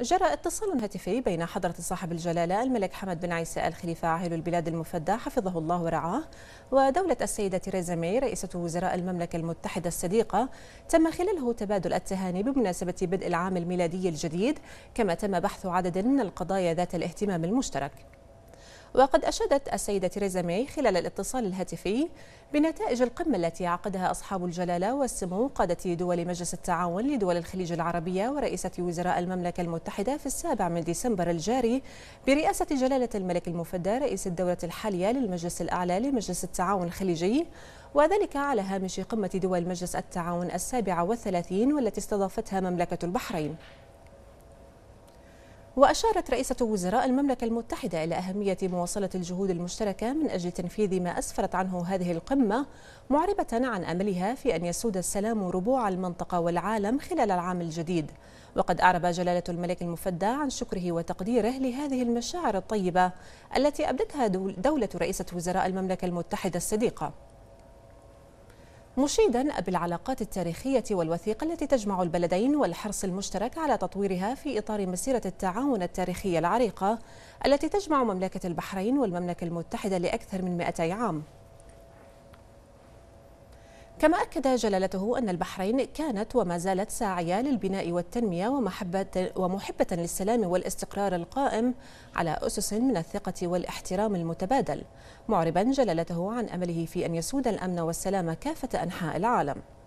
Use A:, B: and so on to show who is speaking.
A: جرى اتصال هاتفي بين حضرة صاحب الجلالة الملك حمد بن عيسى الخليفة عاهل البلاد المفدى حفظه الله ورعاه ودولة السيدة تيريزا مي رئيسة وزراء المملكة المتحدة الصديقة تم خلاله تبادل التهاني بمناسبة بدء العام الميلادي الجديد كما تم بحث عدد من القضايا ذات الاهتمام المشترك وقد أشادت السيدة تيريزا ماي خلال الاتصال الهاتفي بنتائج القمة التي عقدها أصحاب الجلالة والسمو قادة دول مجلس التعاون لدول الخليج العربية ورئيسة وزراء المملكة المتحدة في السابع من ديسمبر الجاري برئاسة جلالة الملك المفدى رئيس الدولة الحالية للمجلس الأعلى لمجلس التعاون الخليجي وذلك على هامش قمة دول مجلس التعاون السابعة والثلاثين والتي استضافتها مملكة البحرين وأشارت رئيسة وزراء المملكة المتحدة إلى أهمية مواصلة الجهود المشتركة من أجل تنفيذ ما أسفرت عنه هذه القمة معربة عن أملها في أن يسود السلام ربوع المنطقة والعالم خلال العام الجديد وقد أعرب جلالة الملك المفدى عن شكره وتقديره لهذه المشاعر الطيبة التي أبدتها دولة رئيسة وزراء المملكة المتحدة الصديقة مشيدا بالعلاقات التاريخية والوثيقة التي تجمع البلدين والحرص المشترك على تطويرها في إطار مسيرة التعاون التاريخية العريقة التي تجمع مملكة البحرين والمملكة المتحدة لأكثر من 200 عام كما أكد جلالته أن البحرين كانت وما زالت ساعية للبناء والتنمية ومحبة, ومحبة للسلام والاستقرار القائم على أسس من الثقة والاحترام المتبادل معربا جلالته عن أمله في أن يسود الأمن والسلام كافة أنحاء العالم